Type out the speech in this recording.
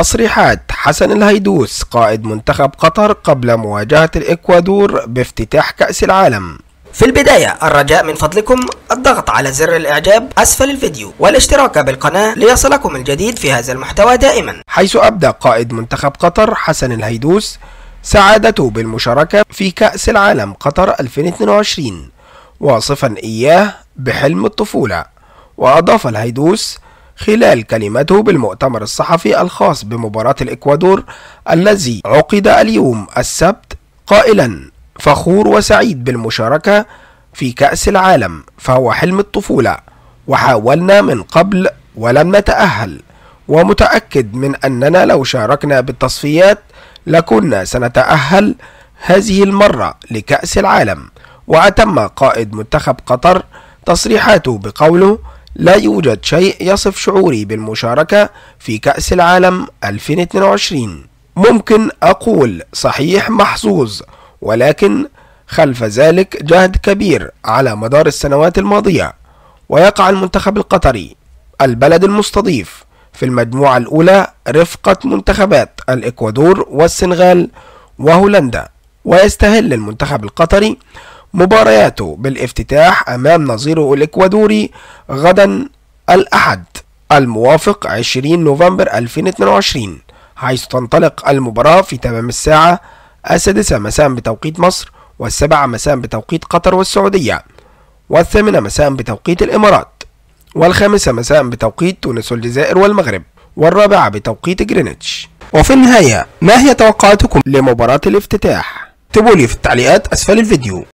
تصريحات حسن الهيدوس قائد منتخب قطر قبل مواجهة الإكوادور بافتتاح كأس العالم في البداية الرجاء من فضلكم الضغط على زر الاعجاب اسفل الفيديو والاشتراك بالقناة ليصلكم الجديد في هذا المحتوى دائما حيث ابدى قائد منتخب قطر حسن الهيدوس سعادته بالمشاركة في كأس العالم قطر 2022 واصفا اياه بحلم الطفولة واضاف الهيدوس خلال كلمته بالمؤتمر الصحفي الخاص بمباراة الإكوادور الذي عقد اليوم السبت قائلا فخور وسعيد بالمشاركة في كأس العالم فهو حلم الطفولة وحاولنا من قبل ولم نتأهل ومتأكد من أننا لو شاركنا بالتصفيات لكنا سنتأهل هذه المرة لكأس العالم وأتم قائد منتخب قطر تصريحاته بقوله لا يوجد شيء يصف شعوري بالمشاركة في كأس العالم 2022 ممكن أقول صحيح محظوظ ولكن خلف ذلك جهد كبير على مدار السنوات الماضية ويقع المنتخب القطري البلد المستضيف في المجموعة الأولى رفقة منتخبات الإكوادور والسنغال وهولندا ويستهل المنتخب القطري مبارياته بالافتتاح أمام نظيره الإكوادوري غدا الأحد الموافق 20 نوفمبر 2022 حيث تنطلق المباراة في تمام الساعة السادسة مساء بتوقيت مصر والسبعة مساء بتوقيت قطر والسعودية والثامنة مساء بتوقيت الإمارات والخامسة مساء بتوقيت تونس والجزائر والمغرب والرابعة بتوقيت جرينتش وفي النهاية ما هي توقعاتكم لمباراة الافتتاح؟ اكتبوا لي في التعليقات أسفل الفيديو